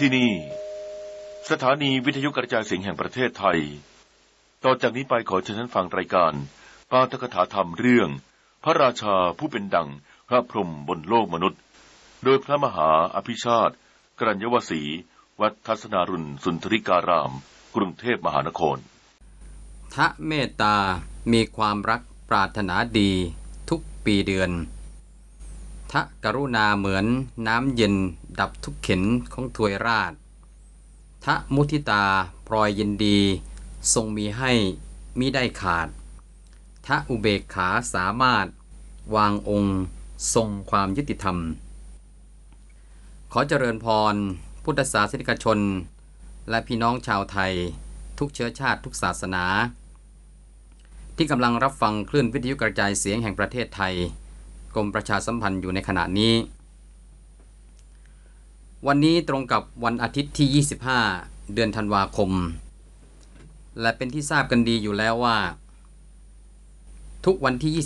ที่นี่ สถานีวิทยุกระจายเสียงแห่งประเทศไทย ต่อจากนี้ไปขอเชิญท่านฟังรายการ ปาทกถาธรรมเรื่อง พระราชาผู้เป็นดัง พระพรหมบนโลกมนุษย์ โดยพระมหาอภิชาติ กรัญยวสี วัดทัศนารุณสุนทริการาม กรุงเทพมหานครทะเมตตามีความรักปรารถนาดีทุกปีเดือนทะกรุณาเหมือนน้ำเย็นดับทุกเข็นของถวยราชทะมุทิตาปลอยยินดีทรงมีให้มิได้ขาดทะอุเบกขาสามารถวางองค์ทรงความยุติธรรม ขอเจริญพรพุทธศาสนิกชน และพี่น้องชาวไทยทุกเชื้อชาติทุกศาสนา ที่กำลังรับฟังคลื่นวิทยุกระจายเสียงแห่งประเทศไทยกรมประชาสัมพันธ์อยู่ในขณะนี้ วันนี้ตรงกับวันอาทิตย์ที่ 25 เดือนธันวาคม และเป็นที่ทราบกันดีอยู่แล้วว่า ทุกวันที่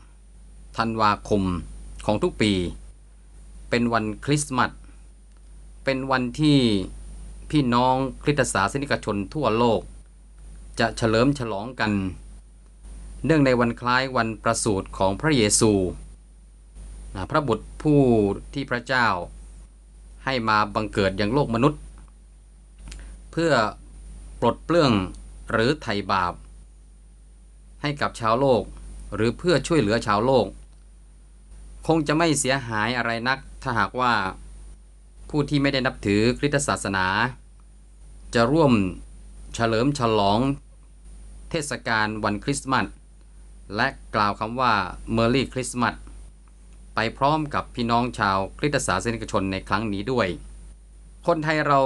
25ธันวาคมของทุกปี เป็นวันคริสต์มาส เป็นวันที่พี่น้องคริสตศาสนิกชนทั่วโลก จะเฉลิมฉลองกัน เนื่องในวันคล้ายวันประสูติของพระเยซูนะพระบุตรผู้ที่พระเจ้าให้มาบังเกิดอย่างโลกมนุษย์ เพื่อปลดเปลื้องหรือไถ่บาปให้กับชาวโลกหรือเพื่อช่วยเหลือชาวโลก คงจะไม่เสียหายอะไรนักถ้าหากว่าผู้ที่ไม่ได้นับถือคริสตศาสนา จะร่วมเฉลิมฉลองเทศกาลวันคริสต์มาสและกล่าวคำว่า Merry Christmas ไปพร้อมกับพี่น้องชาวคริสตศาสนิกชนในครั้งนี้ด้วย คนไทยเรา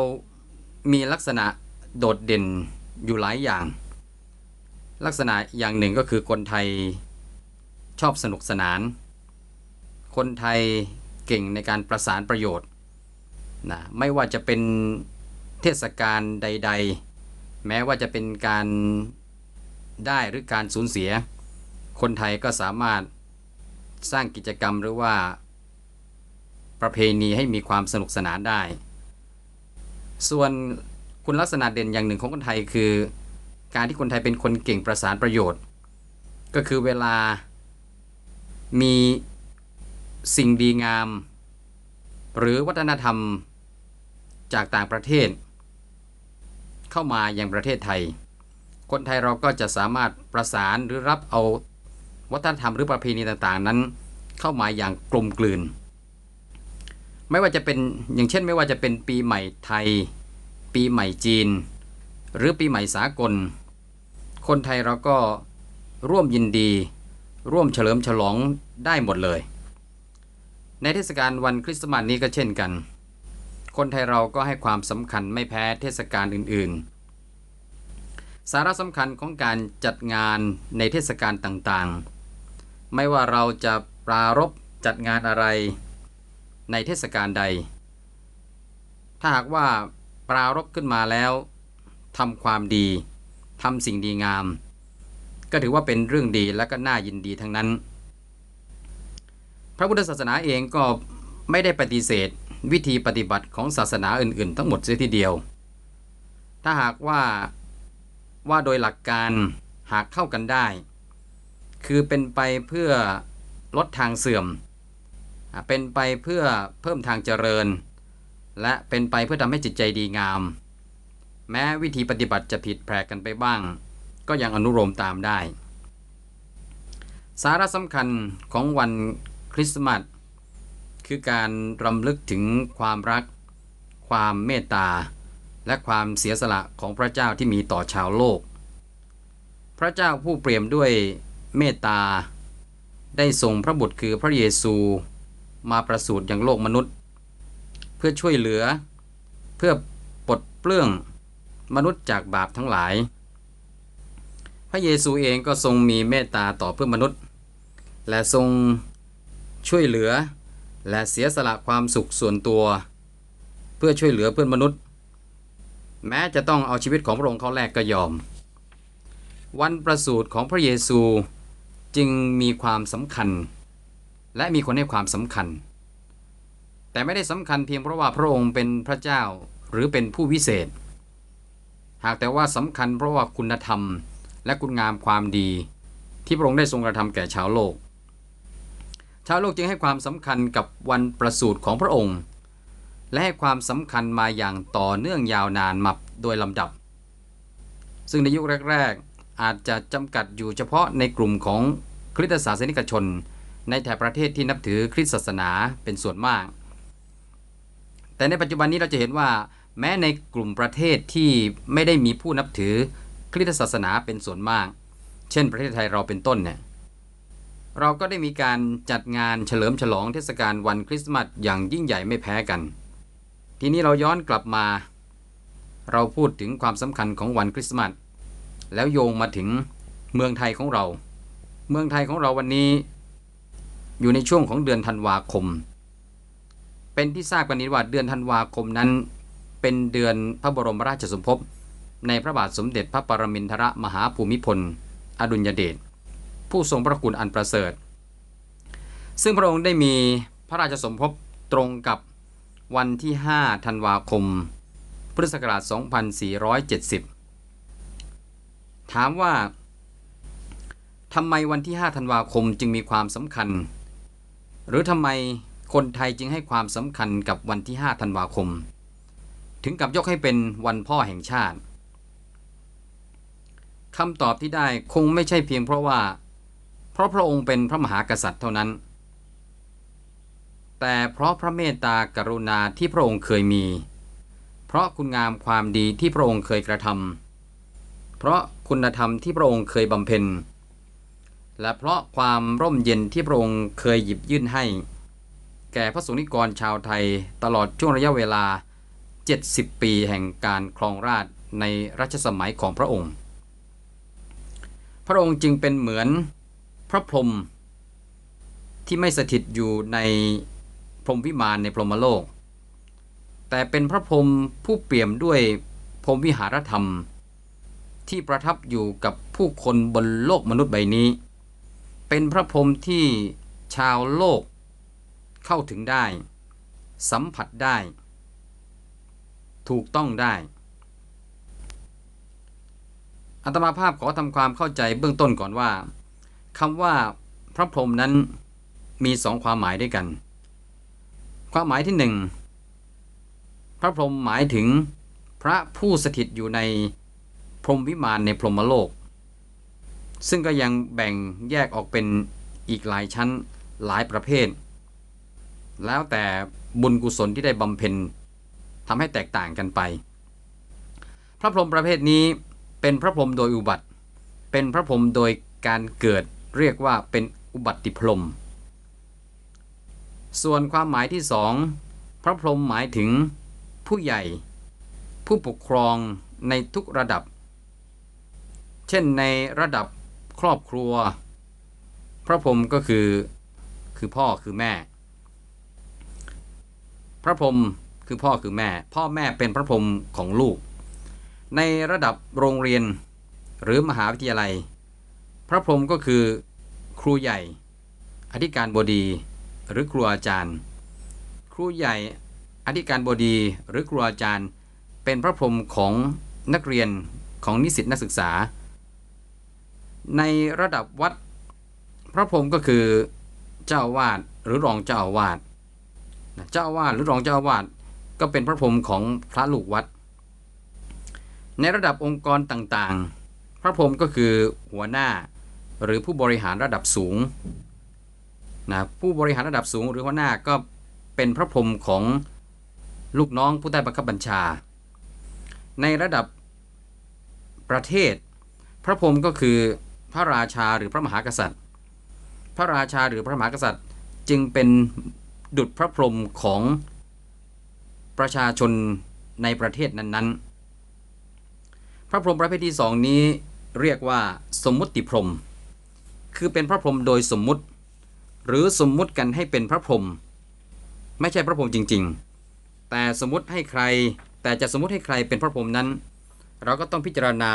มีลักษณะโดดเด่นอยู่หลายอย่าง ลักษณะอย่างหนึ่งก็คือคนไทยชอบสนุกสนาน คนไทยเก่งในการประสานประโยชน์นะไม่ว่าจะเป็นเทศกาลใดๆ แม้ว่าจะเป็นการได้หรือการสูญเสีย คนไทยก็สามารถสร้างกิจกรรมหรือว่าประเพณีให้มีความสนุกสนานได้ ส่วนคุณลักษณะเด่นอย่างหนึ่งของคนไทยคือ การที่คนไทยเป็นคนเก่งประสานประโยชน์ ก็คือเวลามีสิ่งดีงาม หรือวัฒนธรรมจากต่างประเทศ เข้ามายัางประเทศไทย คนไทยเราก็จะสามารถประสานหรือรับเอาวัฒนธรรมหรือประเพณีต่างๆนั้น เข้ามาอย่างกลมกลืน ไม่ว่าจะเป็นอย่างเช่นไม่ว่าจะเป็นปีใหม่ไทย ปีใหม่จีน หรือปีใหม่สากล คนไทยเราก็ร่วมยินดี ร่วมเฉลิมฉลองได้หมดเลย ในเทศกาลวันคริสต์มาสนี้ก็เช่นกัน คนไทยเราก็ให้ความสำคัญไม่แพ้เทศกาลอื่นๆ สาระสำคัญของการจัดงานในเทศกาลต่างๆไม่ว่าเราจะปรารบจัดงานอะไรในเทศกาลใด ถ้าหากว่าปรารบขึ้นมาแล้วทำความดีทำสิ่งดีงาม ก็ถือว่าเป็นเรื่องดีและก็น่ายินดีทั้งนั้น พระพุทธศาสนาเองก็ไม่ได้ปฏิเสธวิธีปฏิบัติของศาสนาอื่น ๆ ทั้งหมดเสียทีเดียว ถ้าหากว่าว่าโดยหลักการหากเข้ากันได้คือเป็นไปเพื่อลดทางเสื่อม เป็นไปเพื่อเพิ่มทางเจริญ และเป็นไปเพื่อทำให้จิตใจดีงาม แม้วิธีปฏิบัติจะผิดแปลกกันไปบ้าง ก็ยังอนุโลมตามได้ สาระสำคัญของวันคริสต์มาสคือการรำลึกถึงความรัก ความเมตตา และความเสียสละของพระเจ้าที่มีต่อชาวโลก พระเจ้าผู้เปี่ยมด้วยเมตตาได้ส่งพระบุตรคือพระเยซูมาประสูติอย่างโลกมนุษย์ เพื่อช่วยเหลือเพื่อปลดเปลื้องมนุษย์จากบาปทั้งหลาย พระเยซูเองก็ทรงมีเมตตาต่อเพื่อนมนุษย์ และทรงช่วยเหลือ และเสียสละความสุขส่วนตัว เพื่อช่วยเหลือเพื่อนมนุษย์ แม้จะต้องเอาชีวิตของพระองค์เขาแลกก็ยอม วันประสูติของพระเยซูจึงมีความสำคัญ และมีคนให้ความสำคัญ แต่ไม่ได้สำคัญเพียงเพราะว่าพระองค์เป็นพระเจ้าหรือเป็นผู้วิเศษ หากแต่ว่าสำคัญเพราะว่าคุณธรรมและคุณงามความดี ที่พระองค์ได้ทรงกระทำแก่ชาวโลก ชาวโลกจึงให้ความสำคัญกับวันประสูติของพระองค์ และให้ความสำคัญมาอย่างต่อเนื่องยาวนานมาโดยลำดับ ซึ่งในยุคแรกอาจจะจำกัดอยู่เฉพาะในกลุ่มของคริสตศาสนิกชน ในแถบประเทศที่นับถือคริสตศาสนาเป็นส่วนมาก แต่ในปัจจุบันนี้เราจะเห็นว่า แม้ในกลุ่มประเทศที่ไม่ได้มีผู้นับถือคริสตศาสนาเป็นส่วนมาก เช่น ประเทศไทยเราเป็นต้นเนี่ย เราก็ได้มีการจัดงานเฉลิมฉลองเทศกาลวันคริสต์มาสอย่างยิ่งใหญ่ไม่แพ้กัน ทีนี้เราย้อนกลับมา เราพูดถึงความสำคัญของวันคริสต์มาสแล้วโยงมาถึงเมืองไทยของเรา เมืองไทยของเราวันนี้อยู่ในช่วงของเดือนธันวาคม เป็นที่ทราบกันนี้ว่าเดือนธันวาคมนั้น เป็นเดือนพระบรมราชสมภพในพระบาทสมเด็จพระปรมินทรมหาภูมิพลอดุลยเดชผู้ทรงพระคุณอันประเสริฐ ซึ่งพระองค์ได้มีพระราชสมภพตรงกับวันที่5ธันวาคมพุทธศักราช 2470ถามว่าทำไมวันที่5ธันวาคมจึงมีความสำคัญหรือทำไมคนไทยจึงให้ความสำคัญกับวันที่5ธันวาคม ถึงกับยกให้เป็นวันพ่อแห่งชาติคำตอบที่ได้คงไม่ใช่เพียงเพราะว่า เพราะพระองค์เป็นพระมหากษัตริย์เท่านั้น แต่เพราะพระเมตตากรุณาที่พระองค์เคยมี เพราะคุณงามความดีที่พระองค์เคยกระทำเพราะคุณธรรมที่พระองค์เคยบำเพ็ญ และเพราะความร่มเย็นที่พระองค์เคยหยิบยื่นให้ แก่พระสงฆ์นิกรชาวไทยตลอดช่วงระยะเวลา 70 ปีแห่งการครองราชในรัชสมัยของพระองค์ พระองค์จึงเป็นเหมือนพระพรหมที่ไม่สถิตอยู่ในพรหมวิมานในพรหมโลก แต่เป็นพระพรหมผู้เปี่ยมด้วยพรหมวิหารธรรมที่ประทับอยู่กับผู้คนบนโลกมนุษย์ใบนี้ เป็นพระพรหมที่ชาวโลกเข้าถึงได้ สัมผัสได้ ถูกต้องได้ อัตมาภาพขอทำความเข้าใจเบื้องต้นก่อนว่าคำว่าพระพรหมนั้นมีสองความหมายด้วยกัน ความหมายที่หนึ่งพระพรหมหมายถึงพระผู้สถิตอยู่ในพรหมวิมานในพรหมโลก ซึ่งก็ยังแบ่งแยกออกเป็นอีกหลายชั้นหลายประเภท แล้วแต่บุญกุศลที่ได้บำเพ็ญทำให้แตกต่างกันไป พระพรหมประเภทนี้เป็นพระพรหมโดยอุบัติ เป็นพระพรหมโดยการเกิดเรียกว่าเป็นอุบัติพรหม ส่วนความหมายที่สองพระพรหมหมายถึงผู้ใหญ่ ผู้ปกครองในทุกระดับเช่น ในระดับครอบครัว พระพรหมก็คือคือพ่อคือแม่ พระพรหมคือพ่อคือแม่ พ่อแม่เป็นพระพรหมของลูก ในระดับโรงเรียนหรือมหาวิทยาลัย พระพรหมก็คือ ครูใหญ่ อธิการบดีหรือครูอาจารย์ ครูใหญ่ อธิการบดีหรือครูอาจารย์ เป็นพระพรหมของนักเรียนของนิสิตนักศึกษาในระดับวัด พระพรหมก็คือเจ้าวาดหรือรองเจ้าวาด เจ้าวาดหรือรองเจ้าวาดก็เป็นพระพรหมของพระลูกวัด ในระดับองค์กรต่างๆ พระพรหมก็คือหัวหน้า หรือผู้บริหารระดับสูงนะผู้บริหารระดับสูง หรือหัวหน้าก็เป็นพระพรหมของลูกน้องผู้ใต้บังคับบัญชา ในระดับประเทศ พระพรหมก็คือพระราชาหรือพระมหากษัตริย์ พระราชาหรือพระมหากษัตริย์จึงเป็นดุจพระพรหมของประชาชนในประเทศนั้นๆ พระพรหมประเภทที่สองนี้เรียกว่าสมมุติพรหมคือเป็นพระพรหมโดยสมมุติ หรือสมมุติกันให้เป็นพระพรหมไม่ใช่พระพรหมจริง ๆ แต่สมมติให้ใครแต่จะสมมติให้ใครเป็นพระพรหมนั้น เราก็ต้องพิจารณา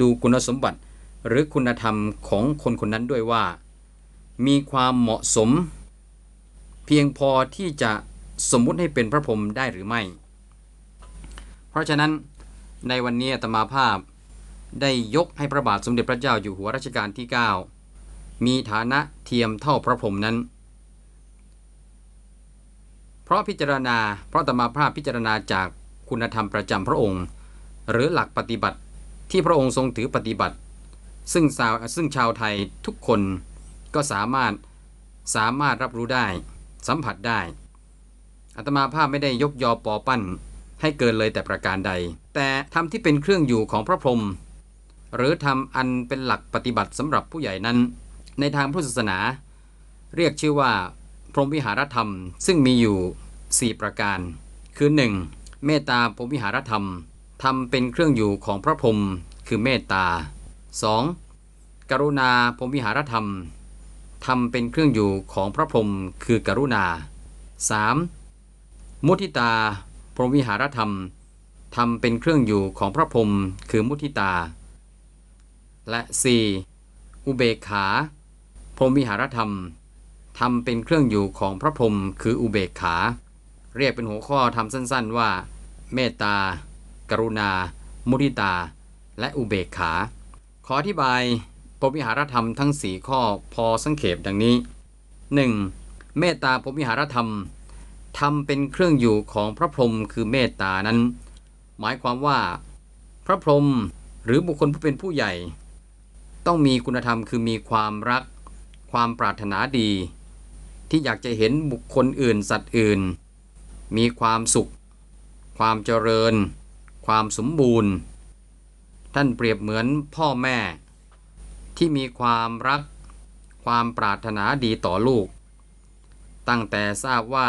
ดูคุณสมบัติหรือคุณธรรมของคนคนนั้นด้วยว่า มีความเหมาะสม เพียงพอที่จะสมมุติให้เป็นพระพรหมได้หรือไม่ เพราะฉะนั้นในวันนี้ตมาภาพได้ยกให้พระบาทสมเด็จพระเจ้าอยู่หัวรัชกาลที่ 9 มีฐานะเทียมเท่าพระพรหมนั้น เพราะพิจารณาเพราะตมาภาพพิจารณาจากคุณธรรมประจำพระองค์ หรือหลักปฏิบัติที่พระองค์ทรงถือปฏิบัติซึ่งชาวซึ่งชาวไทยทุกคนก็สามารถสามารถรับรู้ได้สัมผัสได้อัตมาภาพไม่ได้ยกยอปอปั้นให้เกินเลยแต่ประการใด แต่ทำที่เป็นเครื่องอยู่ของพระพรหมหรือทำอันเป็นหลักปฏิบัติสำหรับผู้ใหญ่นั้น ในทางพุทธศาสนา เรียกชื่อว่า พรหมวิหารธรรมซึ่งมีอยู่ 4 ประการ คือ 1. เมตตาพรหมวิหารธรรมทำเป็นเครื่องอยู่ของพระพรหมคือเมตตา 2. กรุณาพรมวิหารธรรมธรรมเป็นเครื่องอยู่ของพระพรหมคือกรุณา 3. มุทิตาพรหมวิหารธรรมธรรมเป็นเครื่องอยู่ของพระพรหมคือมุทิตา และ 4. อุเบกขาพรหมวิหารธรรมธรรมเป็นเครื่องอยู่ของพระพรหมคืออุเบกขา เรียกเป็นหัวข้อธรรมสั้นๆว่า เมตตา กรุณา มุทิตา และอุเบกขาขออธิบายพรมิหารธรรมทั้ง 4 ข้อพอสังเขปดังนี้ 1. เมตตาพรมิหารธรรมทำเป็นเครื่องอยู่ของพระพรหมคือเมตตานั้นหมายความว่า พระพรหมหรือบุคคลผู้เป็นผู้ใหญ่ ต้องมีคุณธรรมคือมีความรัก ความปรารถนาดี ที่อยากจะเห็นบุคคลอื่นสัตว์อื่น มีความสุข ความเจริญ ความสมบูรณ์ท่านเปรียบเหมือนพ่อแม่ที่มีความรักความปรารถนาดีต่อลูก ตั้งแต่ทราบว่า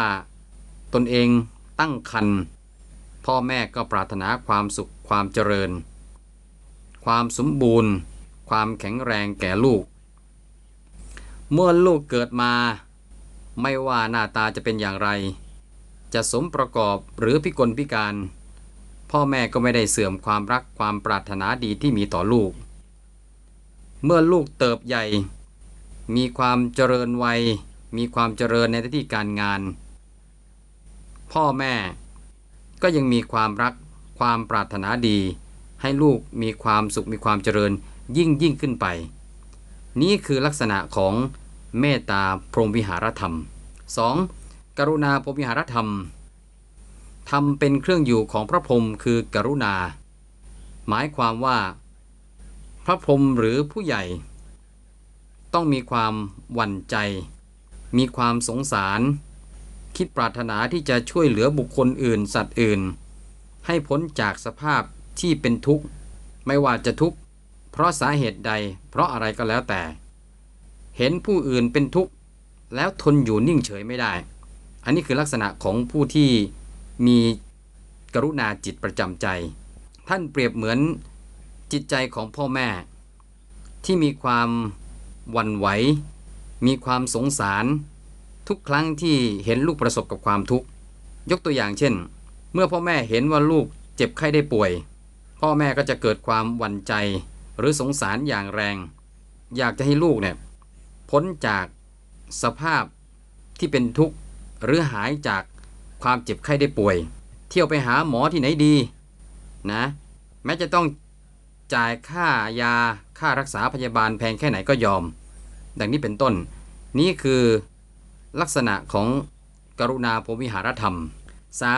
ตนเองตั้งครรภ์พ่อแม่ก็ปรารถนาความสุขความเจริญ ความสมบูรณ์ ความแข็งแรงแก่ลูก เมื่อลูกเกิดมาไม่ว่าหน้าตาจะเป็นอย่างไร จะสมประกอบหรือพิกลพิการพ่อแม่ก็ไม่ได้เสื่อมความรักความปรารถนาดีที่มีต่อลูก เมื่อลูกเติบใหญ่ มีความเจริญวัย มีความเจริญในที่การงาน พ่อแม่ก็ยังมีความรักความปรารถนาดี ให้ลูกมีความสุขมีความเจริญยิ่งยิ่งขึ้นไป นี่คือลักษณะของเมตตาพรหมวิหารธรรม 2. กรุณาพรหมวิหารธรรมทำเป็นเครื่องอยู่ของพระพรหมคือ กรุณา หมายความว่า พระพรหมหรือผู้ใหญ่ ต้องมีความหวั่นใจ มีความสงสาร คิดปรารถนาที่จะช่วยเหลือบุคคลอื่นสัตว์อื่น ให้พ้นจากสภาพที่เป็นทุกข์ ไม่ว่าจะทุกข์เพราะสาเหตุใด เพราะอะไรก็แล้วแต่ เห็นผู้อื่นเป็นทุกข์ แล้วทนอยู่นิ่งเฉยไม่ได้ อันนี้คือลักษณะของผู้ที่มีกรุณาจิตประจำใจท่านเปรียบเหมือนจิตใจของพ่อแม่ ที่มีความวันไหว มีความสงสาร ทุกครั้งที่เห็นลูกประสบกับความทุกข์ ยกตัวอย่างเช่น เมื่อพ่อแม่เห็นว่าลูกเจ็บไข้ได้ป่วย พ่อแม่ก็จะเกิดความวันใจหรือสงสารอย่างแรง อยากจะให้ลูกเนี่ยพ้นจากสภาพที่เป็นทุกข์หรือหายจากความเจ็บไข้ได้ป่วย เที่ยวไปหาหมอที่ไหนดีนะแม้จะต้องจ่ายค่ายาค่ารักษาพยาบาลแพงแค่ไหนก็ยอม ดังนี้เป็นต้น นี่คือลักษณะของกรุณาพูมิหารธรรม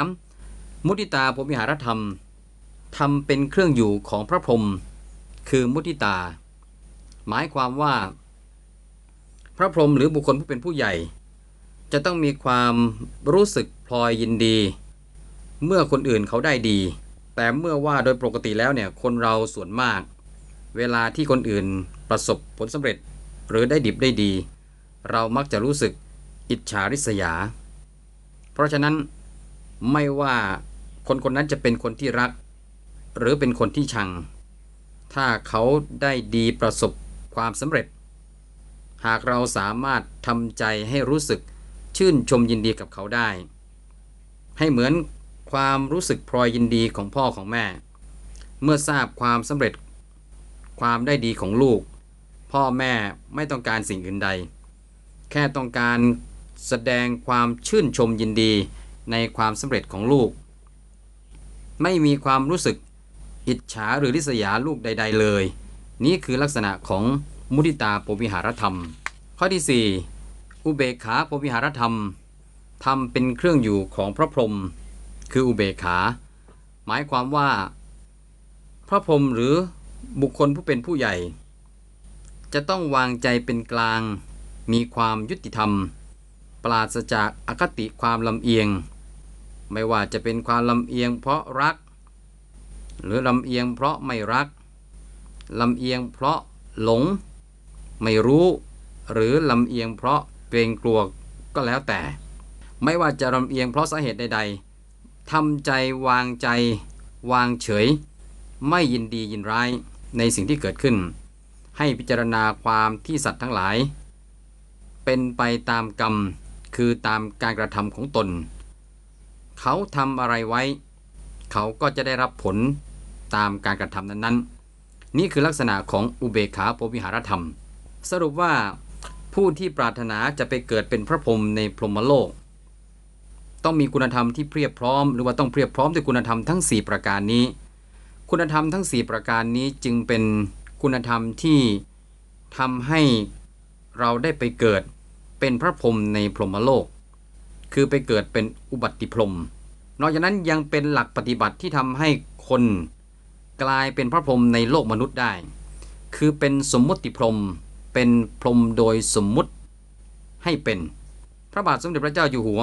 3. มุติตาพูมิหารธรรมทำเป็นเครื่องอยู่ของพระพรหมคือมุติตา หมายความว่า พระพรหมหรือบุคคลผู้เป็นผู้ใหญ่จะต้องมีความรู้สึกพลอยยินดี เมื่อคนอื่นเขาได้ดี แต่เมื่อว่าโดยปกติแล้วเนี่ย คนเราส่วนมาก เวลาที่คนอื่นประสบผลสำเร็จหรือได้ดิบได้ดี เรามักจะรู้สึกอิจฉาริษยา เพราะฉะนั้นไม่ว่าคนคนนั้นจะเป็นคนที่รัก หรือเป็นคนที่ชัง ถ้าเขาได้ดีประสบความสำเร็จ หากเราสามารถทำใจให้รู้สึกชื่นชมยินดีกับเขาได้ ให้เหมือนความรู้สึกพลอยยินดีของพ่อของแม่ เมื่อทราบความสำเร็จความได้ดีของลูก พ่อแม่ไม่ต้องการสิ่งอื่นใด แค่ต้องการแสดงความชื่นชมยินดีในความสำเร็จของลูก ไม่มีความรู้สึกอิจฉาหรือริษยาลูกใด ๆ เลย นี่คือลักษณะของมุติตาปวิหารธรรม ข้อที่4อุเบกขารมิหารธรรม ทำเป็นเครื่องอยู่ของพระพรหม คืออุเบกขา หมายความว่า พระพรหมหรือบุคคลผู้เป็นผู้ใหญ่ จะต้องวางใจเป็นกลาง มีความยุติธรรม ปราศจากอคติความลำเอียง ไม่ว่าจะเป็นความลำเอียงเพราะรัก หรือลำเอียงเพราะไม่รัก ลำเอียงเพราะหลง ไม่รู้ หรือลำเอียงเพราะเกรงกลัวก็แล้วแต่ ไม่ว่าจะลำเอียงเพราะสาเหตุใดๆทำใจวางใจ วางเฉย ไม่ยินดียินร้ายในสิ่งที่เกิดขึ้น ให้พิจารณาความที่สัตว์ทั้งหลาย เป็นไปตามกรรมคือตามการกระทำของตน เขาทำอะไรไว้ เขาก็จะได้รับผลตามการกระทำนั้นๆ นี่คือลักษณะของอุเบกขาปวิหารธรรม สรุปว่าผู้ที่ปรารถนาจะไปเกิดเป็นพระพรหมในพรหมโลก ต้องมีคุณธรรมที่เพียบพร้อม หรือว่าต้องเพียบพร้อมด้วยคุณธรรมทั้ง 4 ประการนี้ คุณธรรมทั้ง4ประการนี้จึงเป็นคุณธรรมที่ทำให้เราได้ไปเกิดเป็นพระพรหมในพรหมโลก คือไปเกิดเป็นอุบัติพรหมนอกจากนั้นยังเป็นหลักปฏิบัติที่ทำให้คนกลายเป็นพระพรหมในโลกมนุษย์ได้ คือเป็นสมมติพรหมเป็นพรมโดยสมมุติให้เป็นพระบาทสมเด็จพระเจ้าอยู่หัว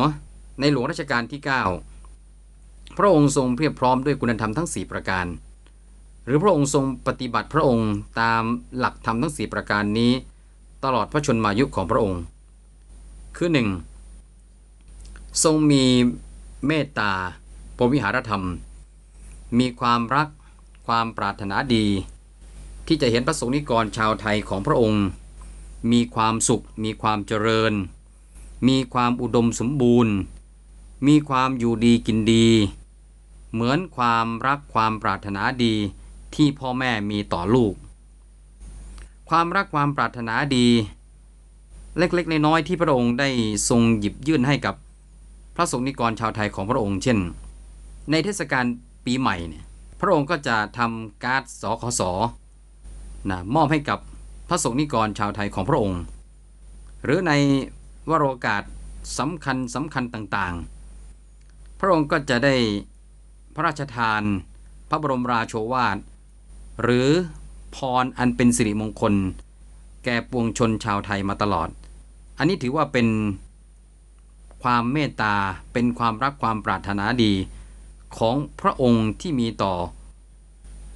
ในหลวงรัชกาลที่ 9 พระองค์ทรงเพียบพร้อมด้วยคุณธรรมทั้ง 4 ประการ หรือพระองค์ทรงปฏิบัติพระองค์ตามหลักธรรมทั้ง 4 ประการนี้ ตลอดพระชนมายุของพระองค์ คือ 1. ทรงมีเมตตาพรหมวิหารธรรม มีความรักความปรารถนาดี ที่จะเห็นพระสงฆ์นิกรชาวไทยของพระองค์มีความสุขมีความเจริญ มีความอุดมสมบูรณ์ มีความอยู่ดีกินดี เหมือนความรักความปรารถนาดีที่พ่อแม่มีต่อลูก ความรักความปรารถนาดี เล็กๆน้อยๆที่พระองค์ได้ทรงหยิบยื่นให้กับพระสงฆ์นิกรชาวไทยของพระองค์เช่น ในเทศกาลปีใหม่เนี่ยพระองค์ก็จะทำการ์ดสคสนะมอบให้กับพระสงฆ์นิกรชาวไทยของพระองค์ หรือในวโรกาสสำคัญสำคัญต่างๆ พระองค์ก็จะได้พระราชทานพระบรมราโชวาท หรือพรอันเป็นสิริมงคล แก่ปวงชนชาวไทยมาตลอด อันนี้ถือว่าเป็นความเมตตาเป็นความรักความปรารถนาดีของพระองค์ที่มีต่อ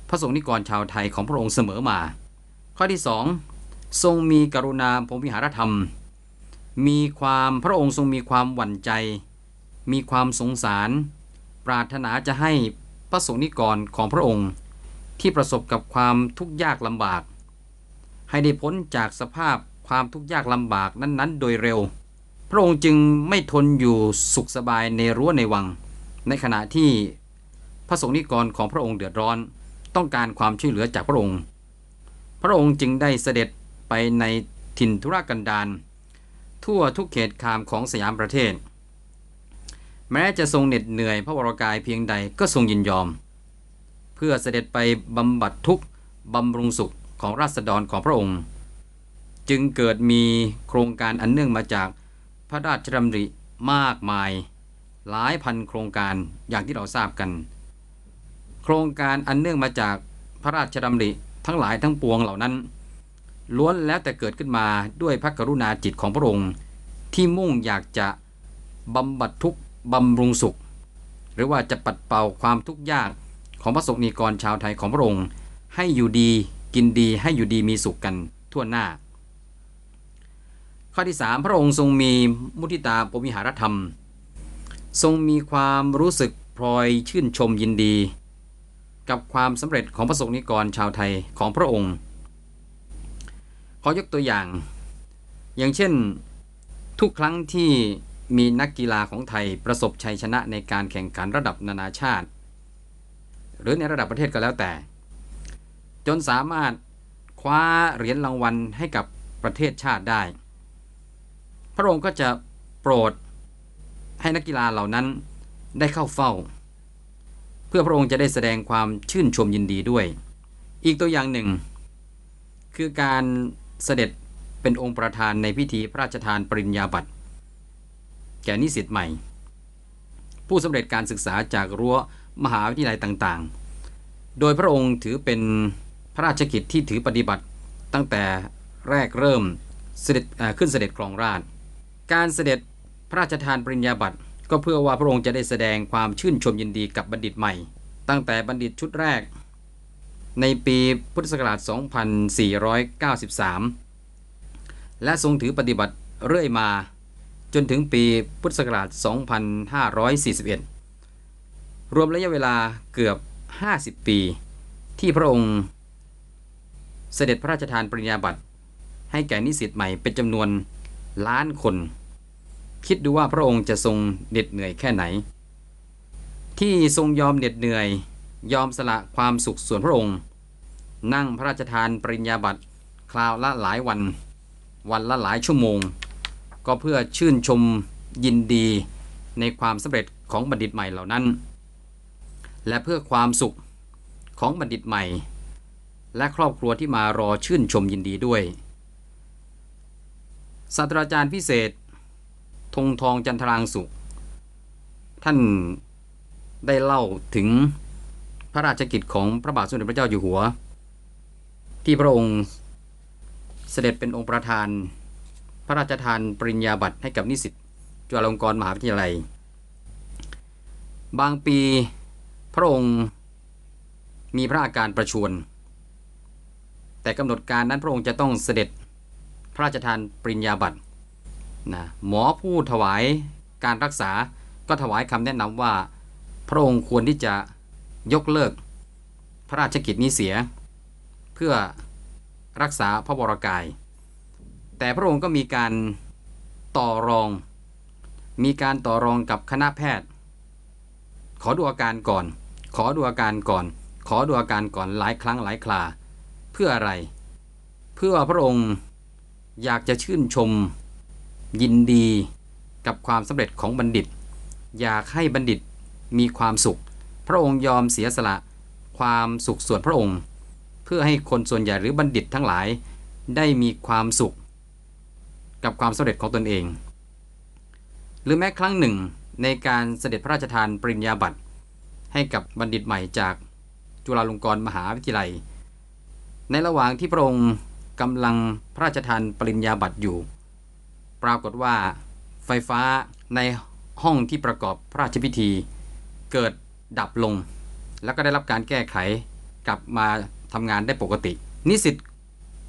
พระสงฆ์นิกรชาวไทยของพระองค์เสมอมาข้อที่2ทรงมีกรุณาพรมวิหารธรรม มีความพระองค์ทรงมีความหวั่นใจ มีความสงสาร ปรารถนาจะให้พระสงฆ์นิกรของพระองค์ ที่ประสบกับความทุกข์ยากลำบาก ให้ได้พ้นจากสภาพความทุกข์ยากลำบากนั้นๆ โดยเร็ว พระองค์จึงไม่ทนอยู่สุขสบายในรั้วในวัง ในขณะที่พระสงฆ์นิกรของพระองค์เดือดร้อนต้องการความช่วยเหลือจากพระองค์พระองค์จึงได้เสด็จไปในถิ่นธุรกันดารทั่วทุกเขตคามของสยามประเทศ แม้จะทรงเหน็ดเหนื่อยพระวรากายเพียงใดก็ทรงยินยอม เพื่อเสด็จไปบำบัดทุกบำรุงสุขของราษฎรของพระองค์ จึงเกิดมีโครงการอันเนื่องมาจากพระราชดำริมากมาย หลายพันโครงการอย่างที่เราทราบกัน โครงการอันเนื่องมาจากพระราชดำริทั้งหลายทั้งปวงเหล่านั้น ล้วนแล้วแต่เกิดขึ้นมาด้วยพระกรุณาจิตของพระองค์ ที่มุ่งอยากจะบำบัดทุกบำรุงสุข หรือว่าจะปัดเป่าความทุกข์ยากของพระสงฆ์นิกรชาวไทยของพระองค์ ให้อยู่ดีกินดีให้อยู่ดีมีสุขกันทั่วหน้า ข้อที่3พระองค์ทรงมีมุทิตาปมิหารธรรม ทรงมีความรู้สึกพลอยชื่นชมยินดีกับความสำเร็จของประสงฆ์นิกรชาวไทยของพระองค์ ขอยกตัวอย่าง อย่างเช่น ทุกครั้งที่มีนักกีฬาของไทยประสบชัยชนะในการแข่งขันระดับนานาชาติ หรือในระดับประเทศก็แล้วแต่ จนสามารถคว้าเหรียญรางวัลให้กับประเทศชาติได้ พระองค์ก็จะโปรดให้นักกีฬาเหล่านั้นได้เข้าเฝ้าเพื่อพระองค์จะได้แสดงความชื่นชมยินดีด้วย อีกตัวอย่างหนึ่ง คือการเสด็จเป็นองค์ประธานในพิธีพระราชทานปริญญาบัตรแก่นิสิตใหม่ ผู้สำเร็จการศึกษาจากรั้วมหาวิทยาลัยต่างๆ โดยพระองค์ถือเป็นพระราชกิจที่ถือปฏิบัติตั้งแต่แรกเริ่มเสด็จขึ้นเสด็จครองราช การเสด็จพระราชทานปริญญาบัตรก็เพื่อว่าพระองค์จะได้แสดงความชื่นชมยินดีกับบัณฑิตใหม่ ตั้งแต่บัณฑิตชุดแรกในปีพุทธศักราช 2493 และทรงถือปฏิบัติเรื่อยมาจนถึงปีพุทธศักราช 2541 รวมระยะเวลาเกือบ 50 ปีที่พระองค์เสด็จพระราชทานปริญญาบัตรให้แก่นิสิตใหม่เป็นจำนวนล้านคนคิดดูว่าพระองค์จะทรงเหน็ดเหนื่อยแค่ไหน ที่ทรงยอมเหน็ดเหนื่อยยอมสละความสุขส่วนพระองค์ นั่งพระราชทานปริญญาบัตรคราวละหลายวัน วันละหลายชั่วโมง ก็เพื่อชื่นชมยินดีในความสำเร็จของบัณฑิตใหม่เหล่านั้น และเพื่อความสุขของบัณฑิตใหม่ และครอบครัวที่มารอชื่นชมยินดีด้วย ศาสตราจารย์พิเศษธงทองจันทรางสุท่านได้เล่าถึงพระราชกิจของพระบาทสมเด็จพระเจ้าอยู่หัว ที่พระองค์เสด็จเป็นองค์ประธานพระราชทานปริญญาบัตรให้กับนิสิตจุฬาลงกรณ์มหาวิทยาลัย บางปีพระองค์มีพระอาการประชวร แต่กำหนดการนั้นพระองค์จะต้องเสด็จพระราชทานปริญญาบัตรนะหมอผู้ถวายการรักษาก็ถวายคำแนะนำว่า พระองค์ควรที่จะยกเลิก พระราชกิจนี้เสีย เพื่อรักษาพระบรากาย แต่พระองค์ก็มีการต่อรอง มีการต่อรองกับคณะแพทย์ ขอดูอาการก่อน ขอดูอาการก่อน ขอดูอาการก่อนหลายครั้งหลายคราเพื่ออะไร เพื่อพระองค์อยากจะชื่นชมยินดีกับความสำเร็จของบัณฑิตอยากให้บัณฑิตมีความสุข พระองค์ยอมเสียสละ ความสุขส่วนพระองค์ เพื่อให้คนส่วนใหญ่หรือบัณฑิตทั้งหลายได้มีความสุข กับความสำเร็จของตนเอง หรือแม้ครั้งหนึ่งในการเสด็จพระราชทานปริญญาบัตรให้กับบัณฑิตใหม่จากจุฬาลงกรณ์มหาวิทยาลัย ในระหว่างที่พระองค์กำลังพระราชทานปริญญาบัตรอยู่ปรากฏว่าไฟฟ้าในห้องที่ประกอบ พระราชพิธีเกิดดับลง แล้วก็ได้รับการแก้ไขกลับมาทำงานได้ปกติ นิสิต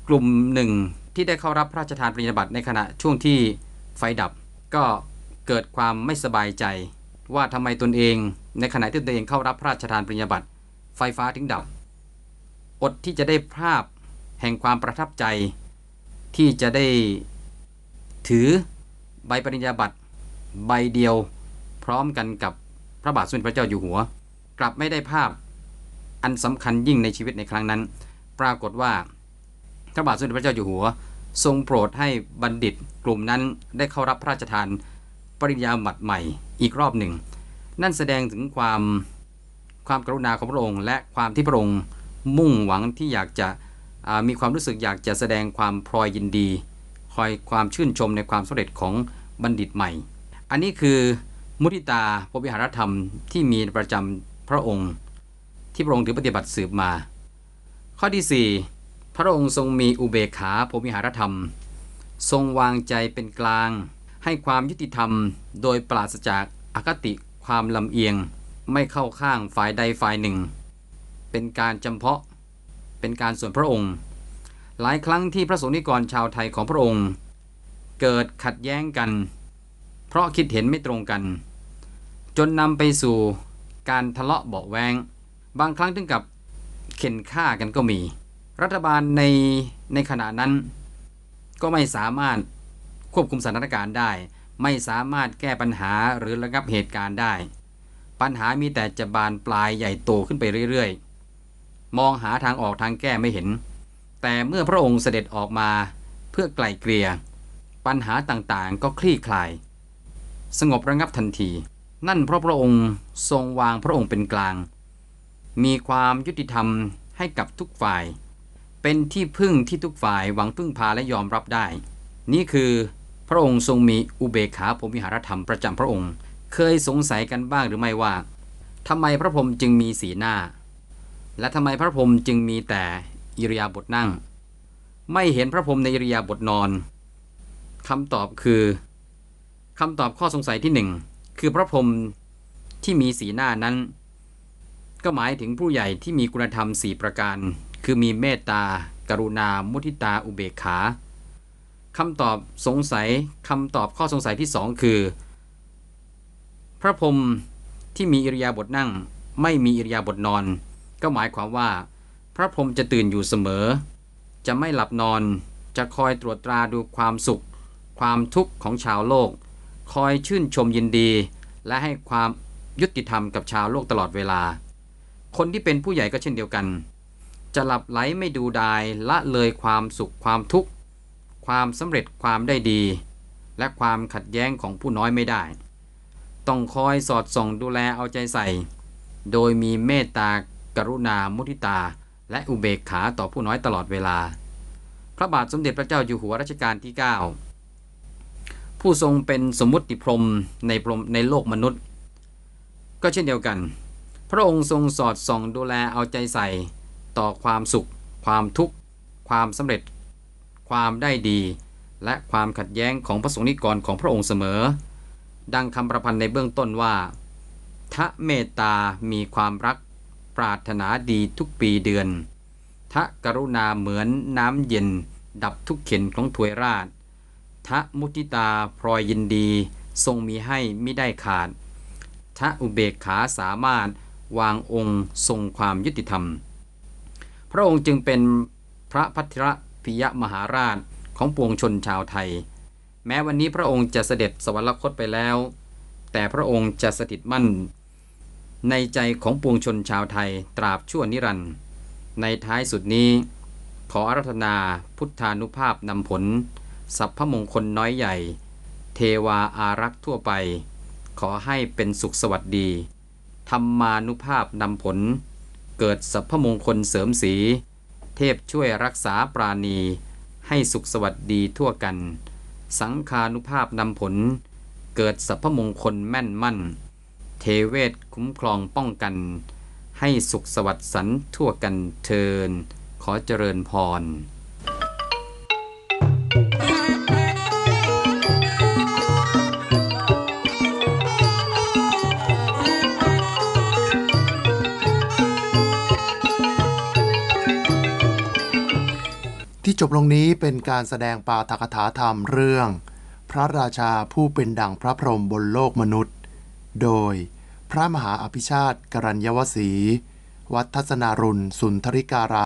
กลุ่มหนึ่งที่ได้เข้ารับ พระราชทานปริญญาบัตรในขณะช่วงที่ไฟดับ ก็เกิดความไม่สบายใจว่าทำไมตนเอง ในขณะที่ตนเองเข้ารับพระราชทานปริญญาบัตรไฟฟ้าถึงดับ อดที่จะได้ภาพแห่งความประทับใจที่จะได้ถือ ใบปริญญาบัตรใบเดียวพร้อมกันกับพระบาทสมเด็จพระเจ้าอยู่หัว กลับไม่ได้ภาพอันสำคัญยิ่งในชีวิตในครั้งนั้น ปรากฏว่าพระบาทสมเด็จพระเจ้าอยู่หัว ทรงโปรดให้บัณฑิตกลุ่มนั้นได้เข้ารับพระราชทานปริญญาบัตรใหม่ อีกรอบหนึ่ง นั่นแสดงถึงความความกรุณาของพระองค์และความที่พระองค์มุ่งหวังที่อยากจะมีความรู้สึก อยากจะแสดงความพลอยยินดีคอยความชื่นชมในความสำเร็จของบัณฑิตใหม่ อันนี้คือมุทิตาพระวิหารธรรมที่มีประจำพระองค์ ที่พระองค์ถือปฏิบัติสืบมา ข้อที่4พระองค์ทรงมีอุเบกขาพรวิหารธรรม ทรงวางใจเป็นกลาง ให้ความยุติธรรม โดยปราศจากอคติความลำเอียงไม่เข้าข้างฝ่ายใดฝ่ายหนึ่ง เป็นการจำเพาะเป็นการส่วนพระองค์หลายครั้งที่พระสงฆ์นิกรชาวไทยของพระองค์เกิดขัดแย้งกัน เพราะคิดเห็นไม่ตรงกัน จนนำไปสู่การทะเลาะเบาแวงบางครั้งถึงกับเข็นฆ่ากันก็มี รัฐบาลในในขณะนั้น ก็ไม่สามารถควบคุมสถานการณ์ได้ ไม่สามารถแก้ปัญหาหรือระงับเหตุการณ์ได้ ปัญหามีแต่จะบานปลายใหญ่โตขึ้นไปเรื่อยๆ มองหาทางออกทางแก้ไม่เห็นแต่เมื่อพระองค์เสด็จออกมาเพื่อไกล่เกลี่ยปัญหาต่างๆก็คลี่คลายสงบระงับทันที นั่นเพราะพระองค์ทรงวางพระองค์เป็นกลาง มีความยุติธรรมให้กับทุกฝ่าย เป็นที่พึ่งที่ทุกฝ่ายหวังพึ่งพาและยอมรับได้ นี่คือพระองค์ทรงมีอุเบกขาพรมิหารธรรมประจำพระองค์ เคยสงสัยกันบ้างหรือไม่ว่าทำไมพระพรหมจึงมีสีหน้า และทำไมพระพรหมจึงมีแต่อิริยาบถนั่ง ไม่เห็นพระพรหมในอิริยาบถนอน คำตอบคือ คำตอบข้อสงสัยที่หนึ่งคือพระพรหมที่มีสีหน้านั้น ก็หมายถึงผู้ใหญ่ที่มีคุณธรรมสี่ประการ คือมีเมตตากรุณา มุทิตา อุเบกขาคำตอบสงสัยคำตอบข้อสงสัยที่สองคือ พระพรหมที่มีอิริยาบถนั่ง ไม่มีอิริยาบถนอน ก็หมายความว่าพระพรหมจะตื่นอยู่เสมอ จะไม่หลับนอน จะคอยตรวจตราดูความสุข ความทุกข์ของชาวโลก คอยชื่นชมยินดี และให้ความยุติธรรมกับชาวโลกตลอดเวลา คนที่เป็นผู้ใหญ่ก็เช่นเดียวกัน จะหลับไหลไม่ดูดายละเลยความสุขความทุกข์ความสำเร็จความได้ดี และความขัดแย้งของผู้น้อยไม่ได้ ต้องคอยสอดส่องดูแลเอาใจใส่ โดยมีเมตตากรุณามุทิตาและอุเบกขาต่อผู้น้อยตลอดเวลา พระบาทสมเด็จพระเจ้าอยู่หัวรัชกาลที่ 9 ผู้ทรงเป็นสมมุติพรมในพรมในโลกมนุษย์ ก็เช่นเดียวกัน พระองค์ทรงสอดส่องดูแลเอาใจใส่ ต่อความสุข ความทุกข์ความสำเร็จ ความได้ดี และความขัดแย้งของพระสงฆ์นิกรของพระองค์เสมอ ดังคำประพันธ์ในเบื้องต้นว่าทะเมตตา มีความรักปรารถนาดีทุกปีเดือน ทะกรุณาเหมือนน้ำเย็นดับทุกเข็นของถวยราชทะมุติตาพรอยยินดีทรงมีให้ไม่ได้ขาด ทะอุเบกขาสามารถวางองค์ทรงความยุติธรรม พระองค์จึงเป็นพระพัทรพิยมหาราชของปวงชนชาวไทย แม้วันนี้พระองค์จะเสด็จสวรรคตไปแล้ว แต่พระองค์จะสถิตมั่นในใจของปวงชนชาวไทยตราบชั่วนิรันดร์ในท้ายสุดนี้ขออารัธนาพุทธานุภาพนำผล สัพพมงคลน้อยใหญ่ เทวาอารักษ์ทั่วไป ขอให้เป็นสุขสวัสดี ธรรมานุภาพนำผล เกิดสัพพมงคลเสริมสี เทพช่วยรักษาปราณี ให้สุขสวัสดีทั่วกัน สังคานุภาพนำผล เกิดสัพพมงคลแม่นมั่นเทเวศคุ้มครองป้องกัน ให้สุขสวัสดิ์สันทั่วกันเทิน ขอเจริญพร ที่จบลงนี้เป็นการแสดงปาฐกถาธรรมเรื่อง พระราชาผู้เป็นดังพระพรหมบนโลกมนุษย์โดยพระมหาอภิชาติกรัญญวสี วัดทัศนารุณสุนทริการา